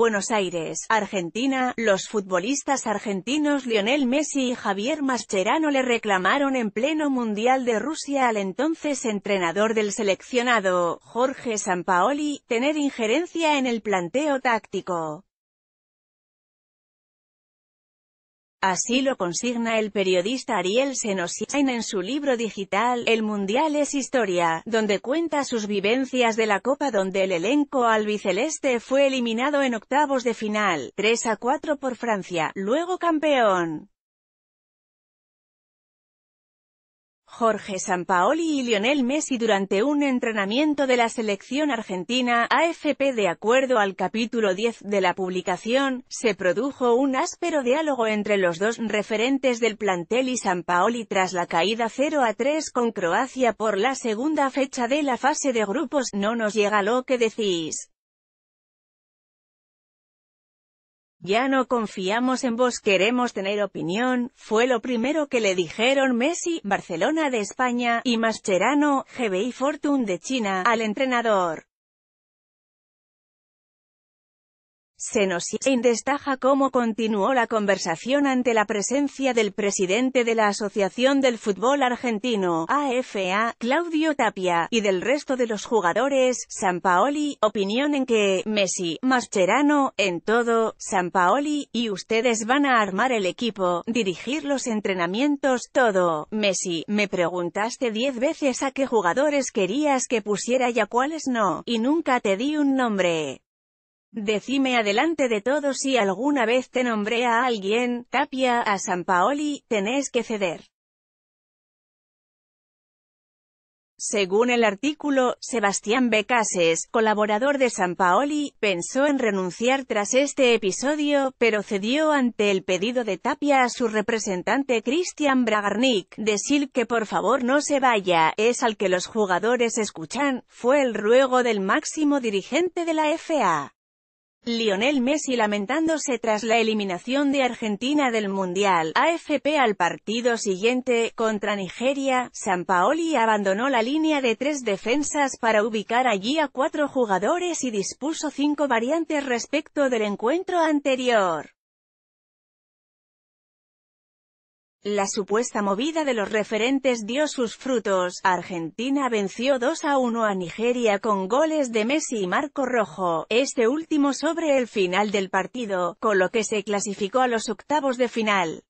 Buenos Aires, Argentina, los futbolistas argentinos Lionel Messi y Javier Mascherano le reclamaron en pleno Mundial de Rusia al entonces entrenador del seleccionado, Jorge Sampaoli, tener injerencia en el planteo táctico. Así lo consigna el periodista Ariel Senosian en su libro digital El Mundial es Historia, donde cuenta sus vivencias de la Copa donde el elenco albiceleste fue eliminado en octavos de final, 3 a 4 por Francia, luego campeón. Jorge Sampaoli y Lionel Messi durante un entrenamiento de la selección argentina, AFP De acuerdo al capítulo 10 de la publicación, se produjo un áspero diálogo entre los dos referentes del plantel y Sampaoli tras la caída 0 a 3 con Croacia por la segunda fecha de la fase de grupos. No nos llega lo que decís. Ya no confiamos en vos, queremos tener opinión, fue lo primero que le dijeron Messi, Barcelona de España, y Mascherano, GBI Fortune de China, al entrenador. Se nos destaja cómo continuó la conversación ante la presencia del presidente de la Asociación del Fútbol Argentino, AFA, Claudio Tapia, y del resto de los jugadores, Sampaoli, opinión en que, Messi, Mascherano, en todo, Sampaoli, y ustedes van a armar el equipo, dirigir los entrenamientos, todo, Messi, me preguntaste diez veces a qué jugadores querías que pusiera y a cuáles no, y nunca te di un nombre. Decime adelante de todo si alguna vez te nombré a alguien, Tapia, a San Paoli, tenés que ceder. Según el artículo, Sebastián Becases, colaborador de San Paoli, pensó en renunciar tras este episodio, pero cedió ante el pedido de Tapia a su representante Christian Bragarnik, decir que por favor no se vaya, es al que los jugadores escuchan, fue el ruego del máximo dirigente de la FA. Lionel Messi lamentándose tras la eliminación de Argentina del Mundial, AFP al partido siguiente, contra Nigeria, Sampaoli abandonó la línea de tres defensas para ubicar allí a cuatro jugadores y dispuso cinco variantes respecto del encuentro anterior. La supuesta movida de los referentes dio sus frutos, Argentina venció 2 a 1 a Nigeria con goles de Messi y Marco Rojo, este último sobre el final del partido, con lo que se clasificó a los octavos de final.